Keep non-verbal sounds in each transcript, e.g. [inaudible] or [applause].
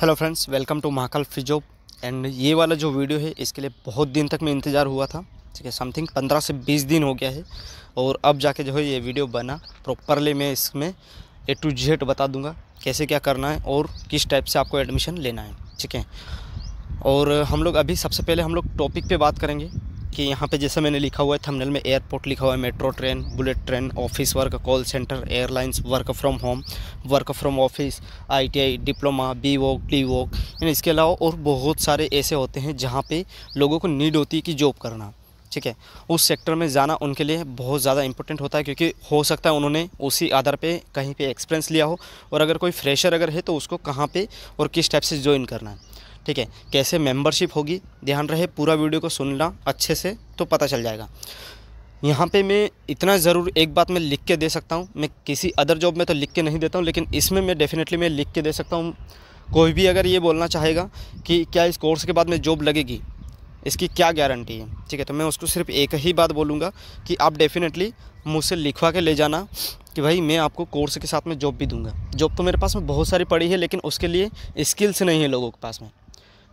hello friends welcome to Mahakal फ्रिजो and ये वाला जो वीडियो है इसके लिए बहुत दिन तक मैं इंतज़ार हुआ था ठीक है समथिंग पंद्रह से बीस दिन हो गया है और अब जाके जो है ये वीडियो बना प्रॉपरली मैं इसमें ए टू जेड बता दूंगा कैसे क्या करना है और किस टाइप से आपको एडमिशन लेना है ठीक है और हम लोग अभी सबसे पहले हम लोग टॉपिक पर बात करेंगे कि यहाँ पे जैसा मैंने लिखा हुआ है थंबनेल में एयरपोर्ट लिखा हुआ है metro train bullet train office work call centre airlines work from home work from office ITI diploma B walk D walk यानी इसके अलावा और बहुत सारे ऐसे होते हैं जहाँ पर लोगों को नीड होती है कि जॉब करना ठीक है उस सेक्टर में जाना उनके लिए बहुत ज़्यादा इंपॉर्टेंट होता है क्योंकि हो सकता है उन्होंने उसी आधार पे कहीं पे एक्सपीरियंस लिया हो और अगर कोई फ्रेशर अगर है तो उसको कहाँ पे और किस टाइप से ज्वाइन करना है ठीक है कैसे मेंबरशिप होगी ध्यान रहे पूरा वीडियो को सुनना अच्छे से तो पता चल जाएगा यहाँ पे मैं इतना ज़रूर एक बात मैं लिख के दे सकता हूँ मैं किसी अदर जॉब में तो लिख के नहीं देता हूँ लेकिन इसमें मैं डेफ़िनेटली मैं लिख के दे सकता हूँ कोई भी अगर ये बोलना चाहेगा कि क्या इस कोर्स के बाद में जॉब लगेगी इसकी क्या गारंटी है ठीक है तो मैं उसको सिर्फ एक ही बात बोलूँगा कि आप डेफ़िनेटली मुझसे लिखवा के ले जाना कि भाई मैं आपको कोर्स के साथ में जॉब भी दूंगा जॉब तो मेरे पास में बहुत सारी पड़ी है लेकिन उसके लिए स्किल्स नहीं है लोगों के पास में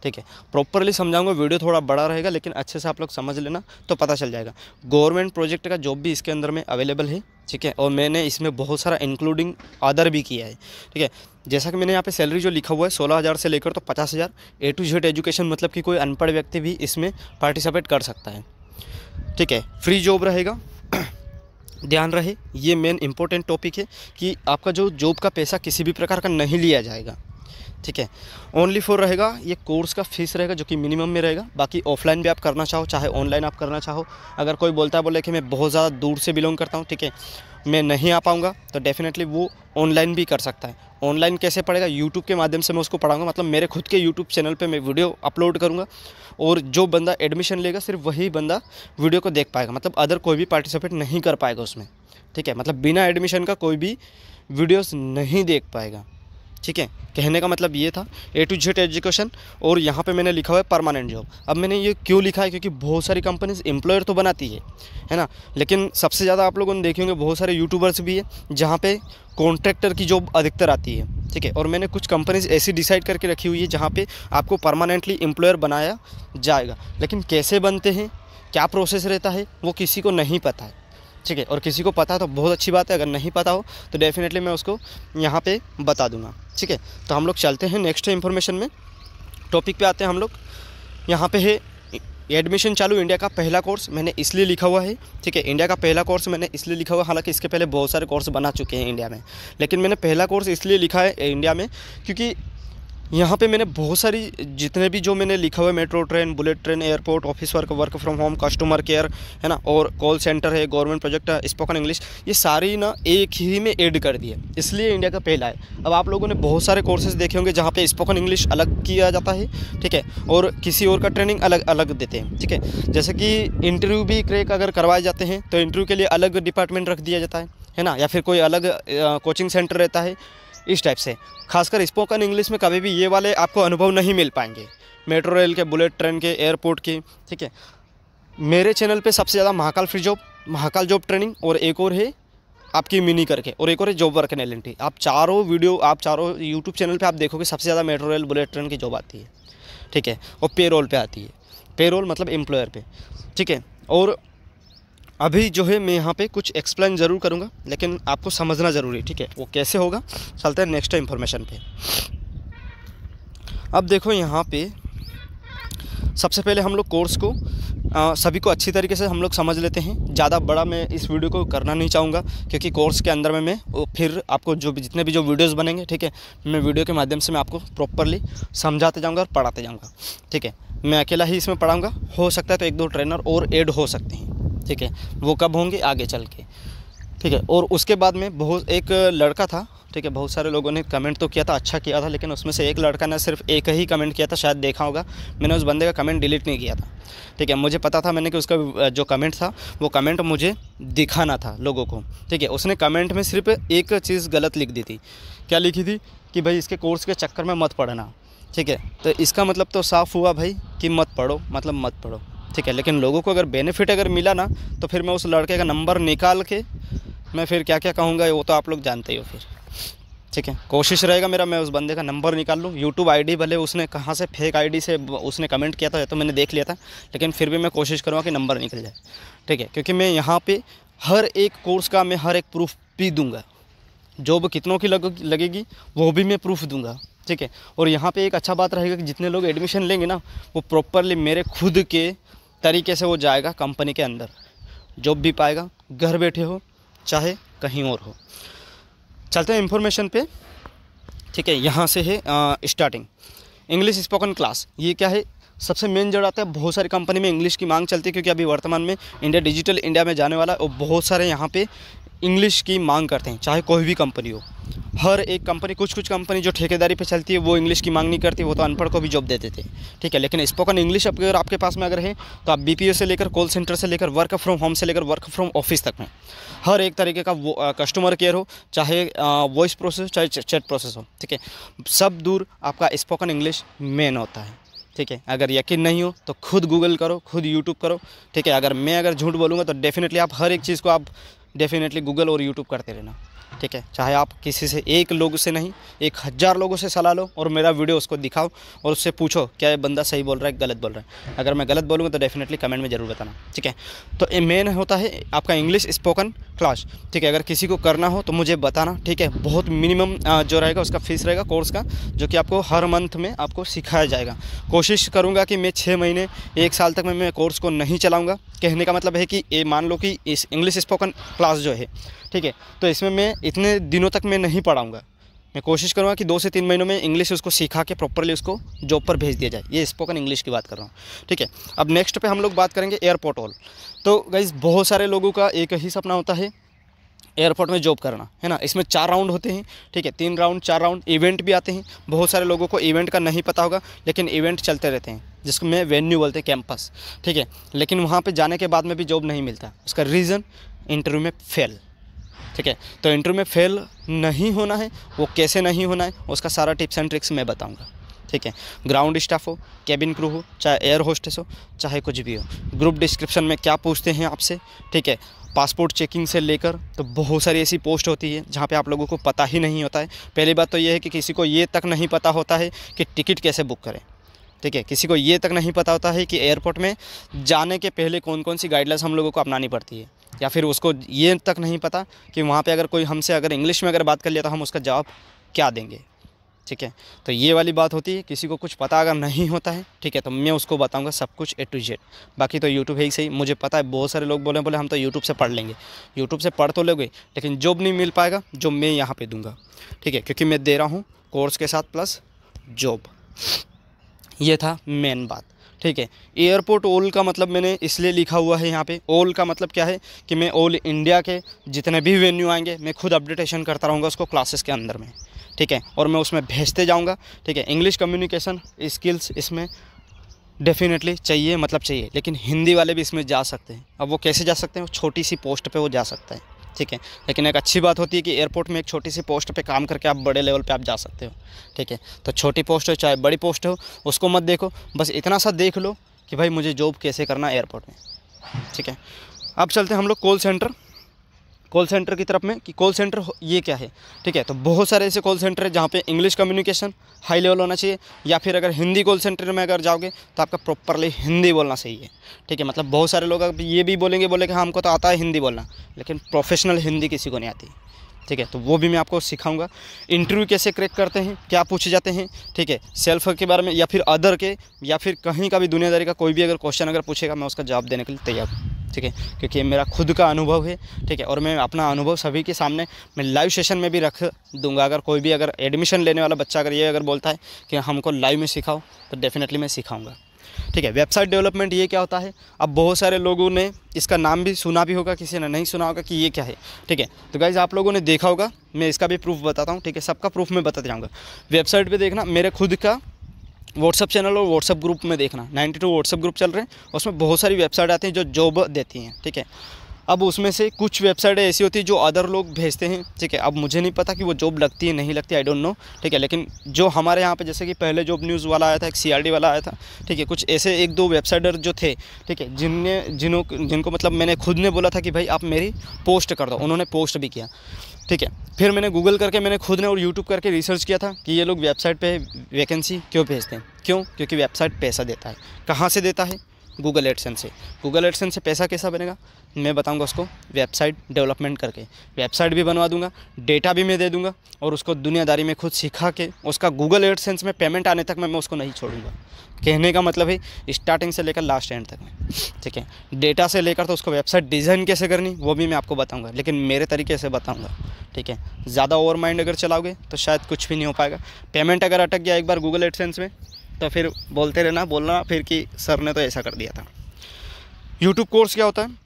ठीक है प्रॉपरली समझाऊंगा वीडियो थोड़ा बड़ा रहेगा लेकिन अच्छे से आप लोग समझ लेना तो पता चल जाएगा गवर्नमेंट प्रोजेक्ट का जॉब भी इसके अंदर में अवेलेबल है ठीक है और मैंने इसमें बहुत सारा इंक्लूडिंग अदर भी किया है ठीक है जैसा कि मैंने यहाँ पे सैलरी जो लिखा हुआ है सोलह हज़ार से लेकर तो पचास हज़ार ए टू जेड एजुकेशन मतलब कि कोई अनपढ़ व्यक्ति भी इसमें पार्टिसिपेट कर सकता है ठीक है फ्री जॉब रहेगा [clears throat] ध्यान रहे ये मेन इंपॉर्टेंट टॉपिक है कि आपका जो जॉब का पैसा किसी भी प्रकार का नहीं लिया जाएगा ठीक है ओनली फोर रहेगा ये कोर्स का फीस रहेगा जो कि मिनिमम में रहेगा बाकी ऑफलाइन भी आप करना चाहो चाहे ऑनलाइन आप करना चाहो अगर कोई बोलता है बोले कि मैं बहुत ज़्यादा दूर से बिलोंग करता हूँ ठीक है मैं नहीं आ पाऊँगा तो डेफिनेटली वो ऑनलाइन भी कर सकता है ऑनलाइन कैसे पड़ेगा यूट्यूब के माध्यम से मैं उसको पढ़ाऊँगा मतलब मेरे खुद के यूट्यूब चैनल पर मैं वीडियो अपलोड करूँगा और जो बंदा एडमिशन लेगा सिर्फ वही बंदा वीडियो को देख पाएगा मतलब अदर कोई भी पार्टिसिपेट नहीं कर पाएगा उसमें ठीक है मतलब बिना एडमिशन का कोई भी वीडियोस नहीं देख पाएगा ठीक है कहने का मतलब ये था ए टू जेड एजुकेशन और यहाँ पे मैंने लिखा हुआ है परमानेंट जॉब अब मैंने ये क्यों लिखा है क्योंकि बहुत सारी कंपनीज एम्प्लॉयर तो बनाती है है ना लेकिन सबसे ज़्यादा आप लोगों ने देखे होंगे बहुत सारे यूट्यूबर्स भी हैं जहाँ पे कॉन्ट्रैक्टर की जॉब अधिकतर आती है ठीक है और मैंने कुछ कंपनीज ऐसी डिसाइड करके रखी हुई है जहाँ पर आपको परमानेंटली एम्प्लॉयर बनाया जाएगा लेकिन कैसे बनते हैं क्या प्रोसेस रहता है वो किसी को नहीं पता है ठीक है और किसी को पता तो बहुत अच्छी बात है अगर नहीं पता हो तो डेफिनेटली मैं उसको यहाँ पे बता दूँगा ठीक है तो हम लोग चलते हैं नेक्स्ट इन्फॉर्मेशन में टॉपिक पे आते हैं हम लोग यहाँ पे है एडमिशन चालू इंडिया का पहला कोर्स मैंने इसलिए लिखा हुआ है ठीक है इंडिया का पहला कोर्स मैंने इसलिए लिखा हुआ हालांकि इसके पहले बहुत सारे कोर्स बना चुके हैं इंडिया में लेकिन मैंने पहला कोर्स इसलिए लिखा है इंडिया में क्योंकि यहाँ पे मैंने बहुत सारी जितने भी जो मैंने लिखा हुआ है metro train bullet train airport office work work from home customer care है ना और कॉल सेंटर है गवर्नमेंट प्रोजेक्ट है स्पोकन इंग्लिश ये सारी ना एक ही में ऐड कर दी है इसलिए इंडिया का पहला है अब आप लोगों ने बहुत सारे कोर्सेज देखे होंगे जहाँ पर स्पोकन इंग्लिश अलग किया जाता है ठीक है और किसी और का ट्रेनिंग अलग अलग देते हैं ठीक है जैसे कि इंटरव्यू भी क्रेक अगर करवाए जाते हैं तो इंटरव्यू के लिए अलग डिपार्टमेंट रख दिया जाता है है ना या फिर कोई अलग कोचिंग सेंटर रहता है इस टाइप से खासकर स्पोकन इंग्लिश में कभी भी ये वाले आपको अनुभव नहीं मिल पाएंगे मेट्रो रेल के बुलेट ट्रेन के एयरपोर्ट के ठीक है मेरे चैनल पे सबसे ज़्यादा Mahakal free job Mahakal job training और एक और है आपकी मिनी करके और एक और है जॉब वर्क एन एल आप चारों वीडियो आप चारों यूट्यूब चैनल पे आप देखोगे सबसे ज़्यादा मेट्रो रेल बुलेट ट्रेन की जॉब आती है ठीक है और पेरोल पे आती है पेरोल मतलब एम्प्लॉयर पे ठीक है और अभी जो है मैं यहाँ पे कुछ एक्सप्लेन ज़रूर करूँगा लेकिन आपको समझना ज़रूरी ठीक है वो कैसे होगा चलते हैं नेक्स्ट इन्फॉर्मेशन पे अब देखो यहाँ पे सबसे पहले हम लोग कोर्स को आ, सभी को अच्छी तरीके से हम लोग समझ लेते हैं ज़्यादा बड़ा मैं इस वीडियो को करना नहीं चाहूँगा क्योंकि कोर्स के अंदर में मैं फिर आपको जो भी जितने भी जो वीडियोस बनेंगे ठीक है मैं वीडियो के माध्यम से मैं आपको प्रॉपरली समझाते जाऊँगा और पढ़ाते जाऊँगा ठीक है मैं अकेला ही इसमें पढ़ाऊँगा हो सकता है तो एक दो ट्रेनर और एड हो सकते हैं ठीक है वो कब होंगे आगे चल के ठीक है और उसके बाद में बहुत एक लड़का था ठीक है बहुत सारे लोगों ने कमेंट तो किया था अच्छा किया था लेकिन उसमें से एक लड़का ने सिर्फ एक ही कमेंट किया था शायद देखा होगा मैंने उस बंदे का कमेंट डिलीट नहीं किया था ठीक है मुझे पता था मैंने कि उसका जो कमेंट था वो कमेंट मुझे दिखाना था लोगों को ठीक है उसने कमेंट में सिर्फ एक चीज़ गलत लिख दी थी क्या लिखी थी कि भाई इसके कोर्स के चक्कर में मत पढ़ना ठीक है तो इसका मतलब तो साफ़ हुआ भाई कि मत पढ़ो मतलब मत पढ़ो ठीक है लेकिन लोगों को अगर बेनिफिट अगर मिला ना तो फिर मैं उस लड़के का नंबर निकाल के मैं फिर क्या क्या कहूँगा वो तो आप लोग जानते ही हो फिर ठीक है कोशिश रहेगा मेरा मैं उस बंदे का नंबर निकाल लूँ यूट्यूब आईडी भले उसने कहाँ से फेक आईडी से उसने कमेंट किया था तो मैंने देख लिया था लेकिन फिर भी मैं कोशिश करूँगा कि नंबर निकल जाए ठीक है क्योंकि मैं यहाँ पे हर एक कोर्स का मैं हर एक प्रूफ भी दूँगा जॉब कितनों की लग, लगेगी वो भी मैं प्रूफ दूँगा ठीक है और यहाँ पर एक अच्छा बात रहेगा कि जितने लोग एडमिशन लेंगे ना वो प्रॉपरली मेरे खुद के तरीके से वो जाएगा कंपनी के अंदर जॉब भी पाएगा घर बैठे हो चाहे कहीं और हो चलते हैं इन्फॉर्मेशन पे ठीक है यहाँ से है स्टार्टिंग इंग्लिश स्पोकन क्लास ये क्या है सबसे मेन जो आता है बहुत सारी कंपनी में इंग्लिश की मांग चलती है क्योंकि अभी वर्तमान में इंडिया डिजिटल इंडिया में जाने वाला और बहुत सारे यहाँ पे इंग्लिश की मांग करते हैं चाहे कोई भी कंपनी हो हर एक कंपनी कुछ कुछ कंपनी जो ठेकेदारी पे चलती है वो इंग्लिश की मांग नहीं करती वो तो अनपढ़ को भी जॉब देते थे ठीक है लेकिन स्पोकन इंग्लिश अगर आपके पास में अगर है तो आप बीपीओ से लेकर कॉल सेंटर से लेकर वर्क फ्रॉम होम से लेकर वर्क फ्रॉम ऑफिस तक में हर एक तरीके का वो कस्टमर केयर हो चाहे वॉइस प्रोसेस चाहे चैट प्रोसेस हो ठीक है सब दूर आपका स्पोकन इंग्लिश मेन होता है ठीक है अगर यकीन नहीं हो तो खुद गूगल करो खुद यूट्यूब करो ठीक है अगर मैं अगर झूठ बोलूँगा तो डेफिनेटली आप हर एक चीज़ को आप डेफिनेटली गूगल और यूट्यूब करते रहना ठीक है चाहे आप किसी से एक लोग से नहीं एक हज़ार लोगों से सलाह लो और मेरा वीडियो उसको दिखाओ और उससे पूछो क्या ये बंदा सही बोल रहा है गलत बोल रहा है अगर मैं गलत बोलूँगा तो डेफिनेटली कमेंट में ज़रूर बताना ठीक है तो मेन होता है आपका इंग्लिश स्पोकन क्लास ठीक है अगर किसी को करना हो तो मुझे बताना ठीक है बहुत मिनिमम जो रहेगा उसका फीस रहेगा कोर्स का जो कि आपको हर मंथ में आपको सिखाया जाएगा कोशिश करूँगा कि मैं छः महीने एक साल तक में मैं कोर्स को नहीं चलाऊँगा कहने का मतलब है कि ये मान लो कि इस इंग्लिश स्पोकन क्लास जो है ठीक है तो इसमें मैं इतने दिनों तक मैं नहीं पढ़ाऊँगा मैं कोशिश करूँगा कि दो से तीन महीनों में इंग्लिश उसको सीखा के प्रॉपरली उसको जॉब पर भेज दिया जाए ये स्पोकन इंग्लिश की बात कर रहा हूँ ठीक है अब नेक्स्ट पे हम लोग बात करेंगे एयरपोर्ट हॉल तो गाइज़ बहुत सारे लोगों का एक ही सपना होता है एयरपोर्ट में जॉब करना है ना इसमें चार राउंड होते हैं ठीक है तीन राउंड चार राउंड इवेंट भी आते हैं बहुत सारे लोगों को इवेंट का नहीं पता होगा लेकिन इवेंट चलते रहते हैं जिसको में वेन्यू बोलते हैं कैंपस ठीक है लेकिन वहाँ पर जाने के बाद में भी जॉब नहीं मिलता उसका रीज़न इंटरव्यू में फेल ठीक है तो इंटरव्यू में फेल नहीं होना है वो कैसे नहीं होना है उसका सारा टिप्स एंड ट्रिक्स मैं बताऊँगा ठीक है ग्राउंड स्टाफ हो कैबिन क्रू हो चाहे एयर होस्टेस हो चाहे कुछ भी हो ग्रुप डिस्क्रिप्शन में क्या पूछते हैं आपसे ठीक है पासपोर्ट चेकिंग से लेकर तो बहुत सारी ऐसी पोस्ट होती है जहाँ पे आप लोगों को पता ही नहीं होता है पहली बात तो ये है कि किसी को ये तक नहीं पता होता है कि टिकट कैसे बुक करें ठीक है किसी को ये तक नहीं पता होता है कि एयरपोर्ट में जाने के पहले कौन कौन सी गाइडलाइंस हम लोगों को अपनानी पड़ती है या फिर उसको ये तक नहीं पता कि वहाँ पे अगर कोई हमसे अगर इंग्लिश में अगर बात कर लिया तो हम उसका जवाब क्या देंगे ठीक है तो ये वाली बात होती है किसी को कुछ पता अगर नहीं होता है ठीक है तो मैं उसको बताऊंगा सब कुछ ए टू जेड बाकी तो यूट्यूब है ही सही मुझे पता है बहुत सारे लोग बोले बोले हम तो यूट्यूब से पढ़ लेंगे यूट्यूब से पढ़ तो लोगे लेकिन जॉब नहीं मिल पाएगा जो मैं यहाँ पर दूँगा ठीक है क्योंकि मैं दे रहा हूँ कोर्स के साथ प्लस जॉब ये था मेन बात ठीक है एयरपोर्ट ओल का मतलब मैंने इसलिए लिखा हुआ है यहाँ पे ओल का मतलब क्या है कि मैं ओल इंडिया के जितने भी वेन्यू आएंगे मैं खुद अपडेटेशन करता रहूँगा उसको क्लासेस के अंदर में ठीक है और मैं उसमें भेजते जाऊँगा ठीक है इंग्लिश कम्युनिकेशन स्किल्स इसमें डेफिनेटली चाहिए मतलब चाहिए लेकिन हिंदी वाले भी इसमें जा सकते हैं अब वो कैसे जा सकते हैं छोटी सी पोस्ट पर वो जा सकते हैं ठीक है लेकिन एक अच्छी बात होती है कि एयरपोर्ट में एक छोटी सी पोस्ट पे काम करके आप बड़े लेवल पे आप जा सकते हो ठीक है तो छोटी पोस्ट हो चाहे बड़ी पोस्ट हो उसको मत देखो बस इतना सा देख लो कि भाई मुझे जॉब कैसे करना एयरपोर्ट में ठीक है अब चलते हैं हम लोग कॉल सेंटर कॉल सेंटर की तरफ में कि कॉल सेंटर ये क्या है ठीक है तो बहुत सारे ऐसे कॉल सेंटर है जहाँ पे इंग्लिश कम्युनिकेशन हाई लेवल होना चाहिए या फिर अगर हिंदी कॉल सेंटर में अगर जाओगे तो आपका प्रॉपरली हिंदी बोलना सही है ठीक है मतलब बहुत सारे लोग अब ये भी बोलेंगे बोले कि हाँ हमको तो आता है हिंदी बोलना लेकिन प्रोफेशनल हिंदी किसी को नहीं आती ठीक है तो वो भी मैं आपको सिखाऊंगा इंटरव्यू कैसे क्रैक करते हैं क्या पूछे जाते हैं ठीक है सेल्फ के बारे में या फिर अदर के या फिर कहीं का भी दुनियादारी का कोई भी अगर क्वेश्चन अगर पूछेगा मैं उसका जवाब देने के लिए तैयार हूँ ठीक है क्योंकि मेरा खुद का अनुभव है ठीक है और मैं अपना अनुभव सभी के सामने मैं लाइव सेशन में भी रख दूंगा अगर कोई भी अगर एडमिशन लेने वाला बच्चा अगर ये अगर बोलता है कि हमको लाइव में सिखाओ तो डेफिनेटली मैं सिखाऊंगा ठीक है वेबसाइट डेवलपमेंट ये क्या होता है अब बहुत सारे लोगों ने इसका नाम भी सुना भी होगा किसी ने नहीं सुना होगा कि ये क्या है ठीक है तो गाइज़ आप लोगों ने देखा होगा मैं इसका भी प्रूफ बताता हूँ ठीक है सबका प्रूफ मैं बताते जाऊँगा वेबसाइट पर देखना मेरे खुद का व्हाट्सअप चैनल और व्हाट्सअप ग्रुप में देखना 92 टू व्हाट्सअप ग्रुप चल रहे हैं उसमें बहुत सारी वेबसाइट आती हैं जो जॉब देती हैं ठीक है अब उसमें से कुछ वेबसाइट ऐसी होती है जो अदर लोग भेजते हैं ठीक है अब मुझे नहीं पता कि वो जॉब लगती है नहीं लगती आई डोंट नो ठीक है लेकिन जो हमारे यहाँ पे जैसे कि पहले जॉब न्यूज़ वाला आया था एक सी वाला आया था ठीक है कुछ ऐसे एक दो वेबसाइटर जो थे ठीक है जिनने जिनों जिनको मतलब मैंने खुद ने बोला था कि भाई आप मेरी पोस्ट कर दो उन्होंने पोस्ट भी किया ठीक है फिर मैंने गूगल करके मैंने खुद ने और यूट्यूब करके रिसर्च किया था कि ये लोग वेबसाइट पे वैकेंसी क्यों भेजते हैं क्यों क्योंकि वेबसाइट पैसा देता है कहाँ से देता है गूगल एडसन से गूगल एडसन से पैसा कैसा बनेगा मैं बताऊंगा उसको वेबसाइट डेवलपमेंट करके वेबसाइट भी बनवा दूंगा डेटा भी मैं दे दूंगा और उसको दुनियादारी में खुद सिखा के उसका गूगल एडसेंस में पेमेंट आने तक मैं मैं उसको नहीं छोड़ूंगा कहने का मतलब है स्टार्टिंग से लेकर लास्ट एंड तक में ठीक है डेटा से लेकर तो उसको वेबसाइट डिज़ाइन कैसे करनी वो भी मैं आपको बताऊँगा लेकिन मेरे तरीके से बताऊँगा ठीक है ज़्यादा ओवर माइंड अगर चलाओगे तो शायद कुछ भी नहीं हो पाएगा पेमेंट अगर अटक गया एक बार गूगल एडसेंस में तो फिर बोलते रहना बोलना फिर कि सर ने तो ऐसा कर दिया था यूट्यूब कोर्स क्या होता है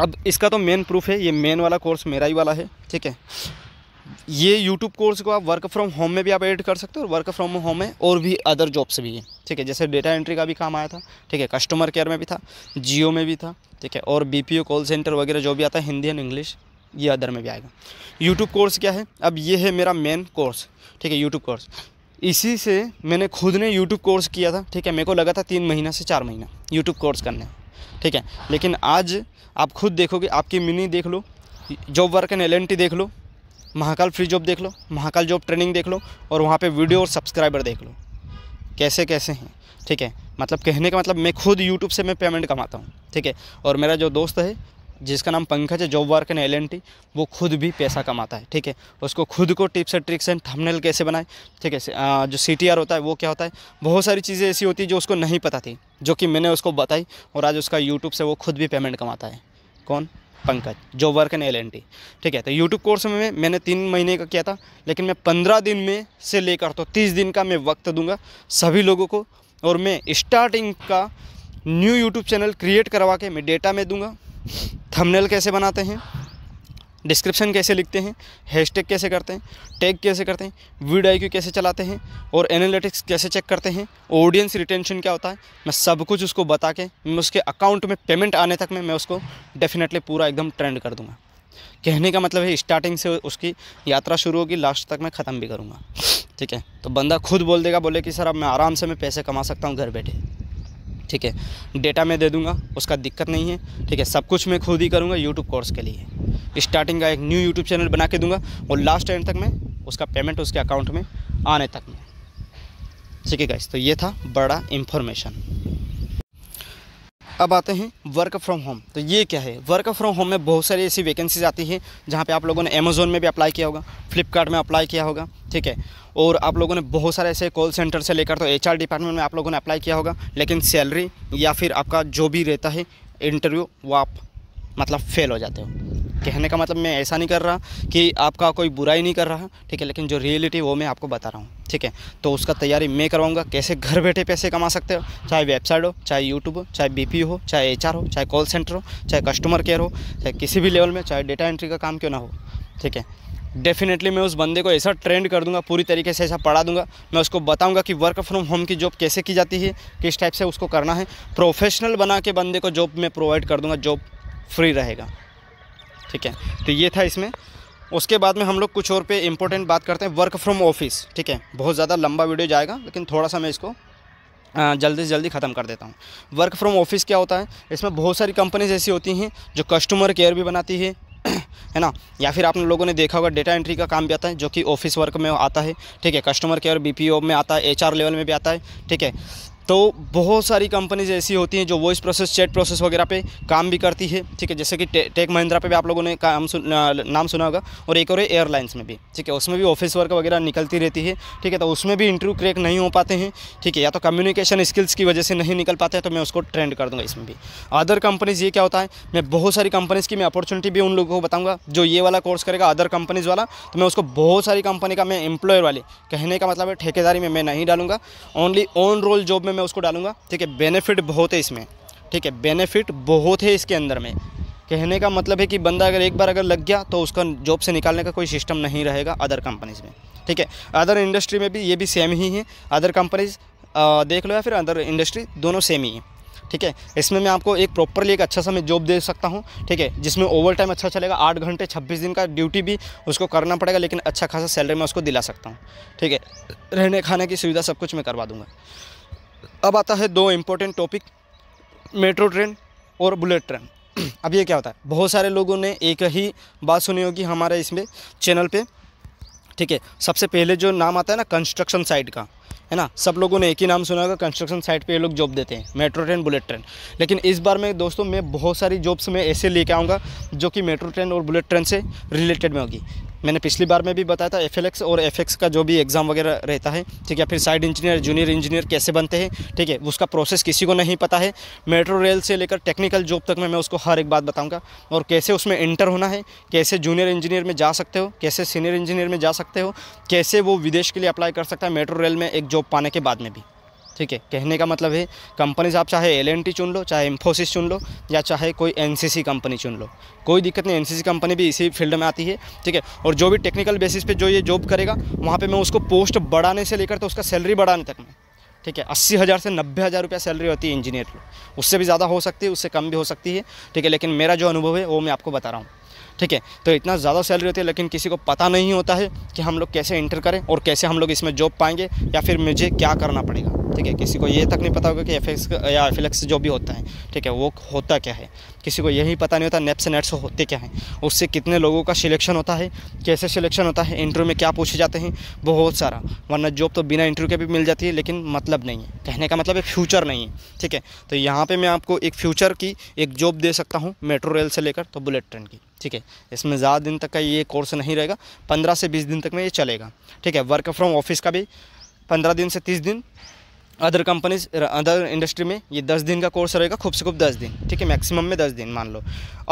अब इसका तो मेन प्रूफ है ये मेन वाला कोर्स मेरा ही वाला है ठीक है ये यूट्यूब कोर्स को आप वर्क फ्रॉम होम में भी आप एडिट कर सकते हो और वर्क फ्रॉम होम में और भी अदर जॉब्स भी हैं ठीक है जैसे डेटा एंट्री का भी काम आया था ठीक है कस्टमर केयर में भी था जियो में भी था ठीक है और बी कॉल सेंटर वगैरह जो भी आता है हिंदी एंड इंग्लिश ये अदर में भी आएगा यूट्यूब कोर्स क्या है अब ये है मेरा मेन कोर्स ठीक है यूट्यूब कोर्स इसी से मैंने खुद ने यूट्यूब कोर्स किया था ठीक है मेरे को लगा था तीन महीना से चार महीना यूट्यूब कोर्स करने ठीक है लेकिन आज आप खुद देखोगे आपकी मिनी देख लो जॉब वर्क एंड एल देख लो महाकाल फ्री जॉब देख लो महाकाल जॉब ट्रेनिंग देख लो और वहाँ पे वीडियो और सब्सक्राइबर देख लो कैसे कैसे हैं ठीक है मतलब कहने का मतलब मैं खुद यूट्यूब से मैं पेमेंट कमाता हूँ ठीक है और मेरा जो दोस्त है जिसका नाम पंकज है जॉब वर्क एंड एल वो खुद भी पैसा कमाता है ठीक है उसको खुद को tips and tricks and thumbnail कैसे बनाए ठीक है जो सी होता है वो क्या होता है बहुत सारी चीज़ें ऐसी होती है जो उसको नहीं पता थी जो कि मैंने उसको बताई और आज उसका यूट्यूब से वो खुद भी पेमेंट कमाता है कौन Pankaj job work and L ठीक है तो यूट्यूब कोर्स में मैंने तीन महीने का किया था लेकिन मैं पंद्रह दिन में से लेकर तो तीस दिन का मैं वक्त दूंगा सभी लोगों को और मैं स्टार्टिंग का न्यू यूट्यूब चैनल क्रिएट करवा के मैं डेटा में दूंगा थंबनेल कैसे बनाते हैं डिस्क्रिप्शन कैसे लिखते हैं हैशटैग कैसे करते हैं टैग कैसे करते हैं वीड आई कैसे चलाते हैं और एनालिटिक्स कैसे चेक करते हैं ऑडियंस रिटेंशन क्या होता है मैं सब कुछ उसको बता के मैं उसके अकाउंट में पेमेंट आने तक में मैं उसको डेफिनेटली पूरा एकदम ट्रेंड कर दूँगा कहने का मतलब है स्टार्टिंग से उसकी यात्रा शुरू होगी लास्ट तक मैं ख़त्म भी करूँगा ठीक है तो बंदा खुद बोल देगा बोले कि सर अब मैं आराम से मैं पैसे कमा सकता हूँ घर बैठे ठीक है डेटा मैं दे दूँगा उसका दिक्कत नहीं है ठीक है सब कुछ मैं खुद ही करूँगा यूट्यूब कोर्स के लिए स्टार्टिंग का एक न्यू यूट्यूब चैनल बना के दूँगा और लास्ट एंड तक मैं उसका पेमेंट उसके अकाउंट में आने तक में ठीक है गाइस तो ये था बड़ा इन्फॉर्मेशन अब आते हैं वर्क फ्रॉम होम तो ये क्या है वर्क फ्रॉम होम में बहुत सारी ऐसी वैकेंसीज आती है जहाँ पे आप लोगों ने अमेज़ोन में भी अप्लाई किया होगा फ्लिपकार्ट में अप्लाई किया होगा ठीक है और आप लोगों ने बहुत सारे ऐसे कॉल सेंटर से लेकर तो एच डिपार्टमेंट में आप लोगों ने अप्लाई किया होगा लेकिन सैलरी या फिर आपका जो भी रहता है इंटरव्यू वो आप मतलब फेल हो जाते हो कहने का मतलब मैं ऐसा नहीं कर रहा कि आपका कोई बुराई नहीं कर रहा ठीक है लेकिन जो रियलिटी वो मैं आपको बता रहा हूँ ठीक है तो उसका तैयारी मैं करवाऊँगा कैसे घर बैठे पैसे कमा सकते हो चाहे वेबसाइट हो चाहे यूट्यूब हो चाहे बी हो चाहे एच हो चाहे कॉल सेंटर हो चाहे कस्टमर केयर हो चाहे किसी भी लेवल में चाहे डेटा एंट्री का काम क्यों ना हो ठीक है डेफिनेटली मैं उस बंदे को ऐसा ट्रेंड कर दूंगा पूरी तरीके से ऐसा पढ़ा दूंगा मैं उसको बताऊंगा कि वर्क फ्रॉम होम की जॉब कैसे की जाती है किस टाइप से उसको करना है प्रोफेशनल बना के बंदे को जॉब मैं प्रोवाइड कर दूंगा जॉब फ्री रहेगा ठीक है तो ये था इसमें उसके बाद में हम लोग कुछ और पे इम्पोर्टेंट बात करते हैं वर्क फ्रॉम ऑफिस ठीक है बहुत ज़्यादा लंबा वीडियो जाएगा लेकिन थोड़ा सा मैं इसको जल्दी से जल्दी ख़त्म कर देता हूँ वर्क फ्रॉम ऑफिस क्या होता है इसमें बहुत सारी कंपनीज ऐसी होती हैं जो कस्टमर केयर भी बनाती है [clears throat] है ना या फिर आप लोगों ने देखा होगा डेटा एंट्री का काम भी आता है जो कि ऑफिस वर्क में आता है ठीक है कस्टमर केयर बी में आता है एच लेवल में भी आता है ठीक है तो बहुत सारी कंपनीज ऐसी होती हैं जो वॉइस प्रोसेस चैट प्रोसेस वगैरह पे काम भी करती है ठीक है जैसे कि टे, टेक महिंद्रा पे भी आप लोगों ने काम सुन नाम सुना होगा और एक और एयरलाइंस में भी ठीक है उसमें भी ऑफिस वर्क वगैरह निकलती रहती है ठीक है तो उसमें भी इंटरव्यू क्रैक नहीं हो पाते हैं ठीक है या तो कम्युनिकेशन स्किल्स की वजह से नहीं निकल पाते तो मैं उसको ट्रेंड कर दूँगा इसमें भी अदर कंपनीज़ ये क्या होता है मैं बहुत सारी कंपनीज़ की मैं अपॉर्चुनिटी भी उन लोगों को बताऊँगा जो ये वाला कोर्स करेगा अदर कंपनीज़ वाला तो मैं उसको बहुत सारी कंपनी का मैं एम्प्लॉयर वाले कहने का मतलब है ठेकेदारी में मैं नहीं डालूंगा ओनली ऑन रोल जॉब में मैं उसको डालूंगा ठीक है बेनिफिट बहुत है इसमें ठीक है बेनिफिट बहुत है इसके अंदर में कहने का मतलब है कि बंदा अगर एक बार अगर लग गया तो उसका जॉब से निकालने का कोई सिस्टम नहीं रहेगा अदर कंपनीज़ में ठीक है अदर इंडस्ट्री में भी ये भी सेम ही है अदर कंपनीज़ देख लो या फिर अदर इंडस्ट्री दोनों सेम ही है ठीक है इसमें मैं आपको एक प्रॉपरली एक अच्छा सा मैं जॉब दे सकता हूँ ठीक है जिसमें ओवर टाइम अच्छा चलेगा आठ घंटे छब्बीस दिन का ड्यूटी भी उसको करना पड़ेगा लेकिन अच्छा खासा सैलरी मैं उसको दिला सकता हूँ ठीक है रहने खाने की सुविधा सब कुछ मैं करवा दूँगा अब आता है दो इम्पोर्टेंट टॉपिक मेट्रो ट्रेन और बुलेट ट्रेन [clears throat] अब ये क्या होता है बहुत सारे लोगों ने एक ही बात सुनी होगी हमारे इसमें चैनल पे ठीक है सबसे पहले जो नाम आता है ना कंस्ट्रक्शन साइट का है ना सब लोगों ने एक ही नाम सुना होगा कंस्ट्रक्शन साइट पे ये लोग जॉब देते हैं मेट्रो ट्रेन बुलेट ट्रेन लेकिन इस बार मैं दोस्तों मैं बहुत सारी जॉब्स में ऐसे लेके आऊँगा जो कि मेट्रो ट्रेन और बुलेट ट्रेन से रिलेटेड में होगी मैंने पिछली बार में भी बताया था एफ और एफ का जो भी एग्ज़ाम वगैरह रहता है ठीक है फिर साइड इंजीनियर जूनियर इंजीनियर कैसे बनते हैं ठीक है उसका प्रोसेस किसी को नहीं पता है मेट्रो रेल से लेकर टेक्निकल जॉब तक में मैं उसको हर एक बात बताऊँगा और कैसे उसमें इंटर होना है कैसे जूनियर इंजीनियर में जा सकते हो कैसे सीनियर इंजीनियर में जा सकते हो कैसे वो विदेश के लिए अप्लाई कर सकता है मेट्रो रेल में एक जॉब पाने के बाद में भी ठीक है कहने का मतलब है कंपनीज आप चाहे एल चुन लो चाहे इन्फोसिस चुन लो या चाहे कोई एन कंपनी चुन लो कोई दिक्कत नहीं एन कंपनी भी इसी फील्ड में आती है ठीक है और जो भी टेक्निकल बेसिस पे जो ये जॉब करेगा वहाँ पे मैं उसको पोस्ट बढ़ाने से लेकर तो उसका सैलरी बढ़ाने तक में ठीक है अस्सी हज़ार से नब्बे हज़ार रुपया सैलरी होती है इंजीनियर की उससे भी ज़्यादा हो सकती है उससे कम भी हो सकती है ठीक है लेकिन मेरा जो अनुभव है वो मैं आपको बता रहा हूँ ठीक है तो इतना ज़्यादा सैलरी होती है लेकिन किसी को पता नहीं होता है कि हम लोग कैसे इंटर करें और कैसे हम लोग इसमें जॉब पाएंगे या फिर मुझे क्या करना पड़ेगा ठीक है किसी को ये तक नहीं पता होगा कि एफेक्स या एफिलेक्स जो भी होता है ठीक है वो होता क्या है किसी को यही पता नहीं होता नेप्स e e नेट्स होते क्या हैं उससे कितने लोगों का सिलेक्शन होता है कैसे सिलेक्शन होता है इंटरव्यू में क्या पूछे जाते हैं बहुत सारा वरना जॉब तो बिना इंटरव्यू के भी मिल जाती है लेकिन मतलब नहीं है कहने का मतलब एक फ्यूचर नहीं है ठीक है तो यहाँ पर मैं आपको एक फ्यूचर की एक जॉब दे सकता हूँ मेट्रो रेल से लेकर तो बुलेट ट्रेन की ठीक है इसमें ज़्यादा दिन तक का ये कोर्स नहीं रहेगा पंद्रह से बीस दिन तक में ये चलेगा ठीक है वर्क फ्रॉम ऑफिस का भी पंद्रह दिन से तीस दिन अदर कंपनीज अदर इंडस्ट्री में ये दस दिन का कोर्स रहेगा खूब से खूब दस दिन ठीक है मैक्सिमम में दस दिन मान लो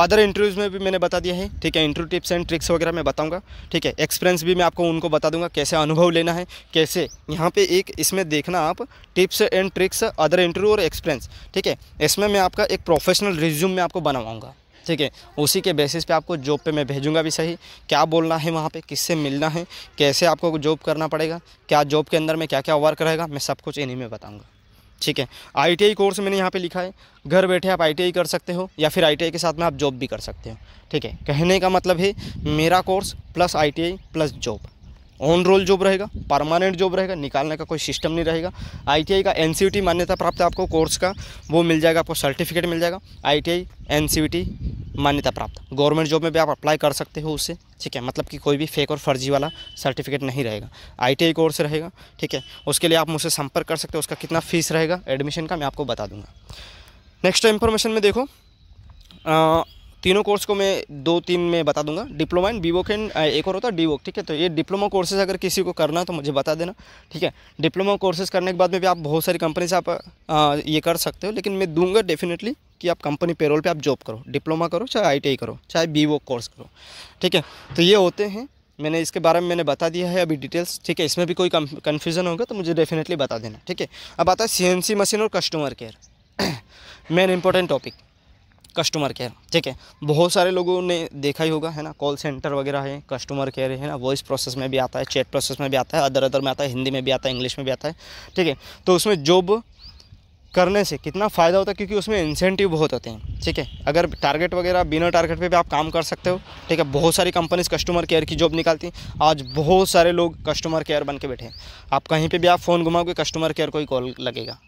अदर इंटरव्यूज़ में भी मैंने बता दिया है ठीक है इंटरव्यू टिप्स एंड ट्रिक्स वगैरह मैं बताऊंगा ठीक है एक्सपीरियंस भी मैं आपको उनको बता दूंगा कैसे अनुभव लेना है कैसे यहाँ पे एक इसमें देखना आप tips and tricks other interview और एक्सपीरियंस ठीक है इसमें मैं आपका एक प्रोफेशनल रिज्यूम में आपको बनवाऊँगा ठीक है उसी के बेसिस पे आपको जॉब पे मैं भेजूंगा भी सही क्या बोलना है वहाँ पे किससे मिलना है कैसे आपको जॉब करना पड़ेगा क्या जॉब के अंदर में क्या क्या वर्क रहेगा मैं सब कुछ इन्हीं में बताऊँगा ठीक है आईटीआई कोर्स मैंने यहाँ पे लिखा है घर बैठे आप आईटीआई कर सकते हो या फिर आईटीआई के साथ में आप जॉब भी कर सकते हो ठीक है कहने का मतलब है मेरा course plus ITI plus job on roll job रहेगा परमानेंट जॉब रहेगा निकालने का कोई सिस्टम नहीं रहेगा आईटीआई का एनसीईटी मान्यता प्राप्त आपको कोर्स का वो मिल जाएगा आपको सर्टिफिकेट मिल जाएगा आईटीआई एनसीईटी मान्यता प्राप्त गवर्नमेंट जॉब में भी आप अप्लाई कर सकते हो उससे ठीक है मतलब कि कोई भी फेक और फर्जी वाला सर्टिफिकेट नहीं रहेगा आई कोर्स रहेगा ठीक है उसके लिए आप मुझसे संपर्क कर सकते हो उसका कितना फीस रहेगा एडमिशन का मैं आपको बता दूंगा नेक्स्ट इन्फॉर्मेशन में देखो तीनों कोर्स को मैं दो तीन में बता दूंगा डिप्लोमा इन बीवोक के एक और होता है डीवोक ठीक है तो ये डिप्लोमा कोर्सेज अगर किसी को करना है तो मुझे बता देना ठीक है डिप्लोमा कोर्सेज करने के बाद में भी आप बहुत सारी कंपनी से आप आ, uh, ये कर सकते हो लेकिन मैं दूंगा डेफिनेटली कि आप कंपनी पेरोल पे आप जॉब करो डिप्लोमा करो चाहे आई करो चाहे बी कोर्स करो ठीक है तो ये होते हैं मैंने इसके बारे में मैंने बता दिया है अभी डिटेल्स ठीक है इसमें भी कोई कन्फ्यूज़न होगा तो मुझे डेफिनेटली बता देना ठीक है अब आता है सी मशीन और customer care main important topic customer care ठीक है बहुत सारे लोगों ने देखा ही होगा है ना कॉल सेंटर वगैरह है कस्टमर केयर है ना वॉइस प्रोसेस में भी आता है चैट प्रोसेस में भी आता है अदर अदर में आता है हिंदी में भी आता है इंग्लिश में भी आता है ठीक है तो उसमें जॉब करने से कितना फ़ायदा होता है क्योंकि उसमें इंसेंटिव बहुत होते हैं ठीक है अगर टारगेट वगैरह बिना टारगेट पे भी आप काम कर सकते हो ठीक है बहुत सारी कंपनीज कस्टमर केयर की जॉब निकालती हैं आज बहुत सारे लोग कस्टमर केयर बन के बैठे हैं आप कहीं पे भी आप फ़ोन घुमाओगे कस्टमर केयर को ही कॉल लगेगा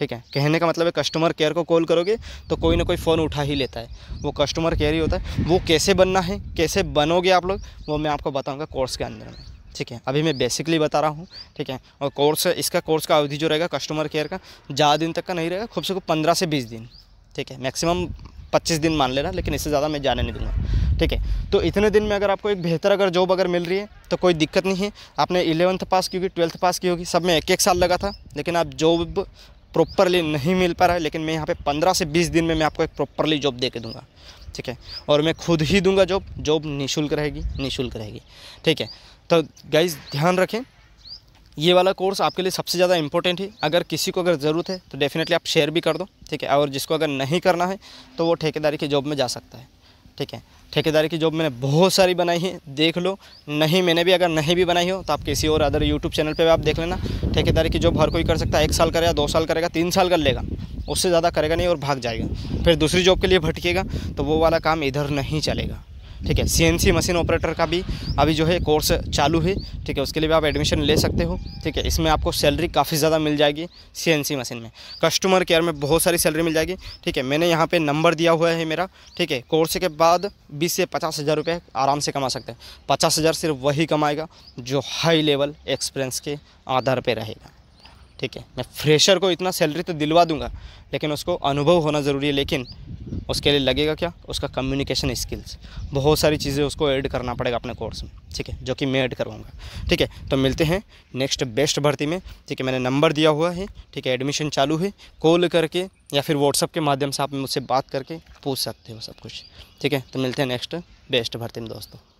ठीक है कहने का मतलब है कस्टमर केयर को कॉल करोगे तो कोई ना कोई फ़ोन उठा ही लेता है वो कस्टमर केयर ही होता है वो कैसे बनना है कैसे बनोगे आप लोग वो मैं आपको बताऊँगा कोर्स के अंदर में ठीक है अभी मैं बेसिकली बता रहा हूँ ठीक है और कोर्स इसका कोर्स का अवधि जो रहेगा कस्टमर केयर का ज़्यादा दिन तक का नहीं रहेगा खूब से खूब पंद्रह से बीस दिन ठीक है मैक्सिमम पच्चीस दिन मान लेना लेकिन इससे ज़्यादा मैं जाने नहीं दूंगा ठीक है तो इतने दिन में अगर आपको एक बेहतर अगर जॉब अगर मिल रही है तो कोई दिक्कत नहीं है आपने इलेवंथ पास की होगी ट्वेल्थ पास की होगी सब में एक एक साल लगा था लेकिन आप जॉब प्रॉपरली नहीं मिल पा रहा है लेकिन मैं यहाँ पे 15 से 20 दिन में मैं आपको एक प्रॉपरली जॉब दे के दूँगा ठीक है और मैं खुद ही दूंगा जॉब जॉब निःशुल्क रहेगी निःशुल्क रहेगी ठीक है तो गाइज़ ध्यान रखें ये वाला कोर्स आपके लिए सबसे ज़्यादा इंपॉर्टेंट है अगर किसी को अगर ज़रूरत है तो डेफिनेटली आप शेयर भी कर दो ठीक है और जिसको अगर नहीं करना है तो वो ठेकेदारी की जॉब में जा सकता है ठीक है ठेकेदारी की जॉब मैंने बहुत सारी बनाई है देख लो नहीं मैंने भी अगर नहीं भी बनाई हो तो आप किसी और अदर यूट्यूब चैनल पर भी आप देख लेना ठेकेदारी की जॉब हर कोई कर सकता है एक साल करेगा दो साल करेगा तीन साल कर लेगा उससे ज़्यादा करेगा नहीं और भाग जाएगा फिर दूसरी जॉब के लिए भटकेगा तो वो वाला काम इधर नहीं चलेगा ठीक है सीएनसी मशीन ऑपरेटर का भी अभी जो है कोर्स चालू है ठीक है उसके लिए भी आप एडमिशन ले सकते हो ठीक है इसमें आपको सैलरी काफ़ी ज़्यादा मिल जाएगी सीएनसी मशीन में कस्टमर केयर में बहुत सारी सैलरी मिल जाएगी ठीक है मैंने यहाँ पर नंबर दिया हुआ है मेरा ठीक है कोर्स के बाद बीस से पचास हज़ार रुपये आराम से कमा सकते हैं पचास हज़ार सिर्फ वही कमाएगा जो हाई लेवल एक्सपीरियंस के आधार पर रहेगा ठीक है मैं फ्रेशर को इतना सैलरी तो दिलवा दूंगा लेकिन उसको अनुभव होना ज़रूरी है लेकिन उसके लिए लगेगा क्या उसका कम्युनिकेशन स्किल्स बहुत सारी चीज़ें उसको ऐड करना पड़ेगा अपने कोर्स में ठीक है जो कि मैं ऐड करूँगा ठीक है तो मिलते हैं नेक्स्ट बेस्ट भर्ती में ठीक है मैंने नंबर दिया हुआ है ठीक है एडमिशन चालू है कॉल करके या फिर व्हाट्सअप के माध्यम से आप मुझसे बात करके पूछ सकते हो सब कुछ ठीक है तो मिलते हैं नेक्स्ट बेस्ट भर्ती में दोस्तों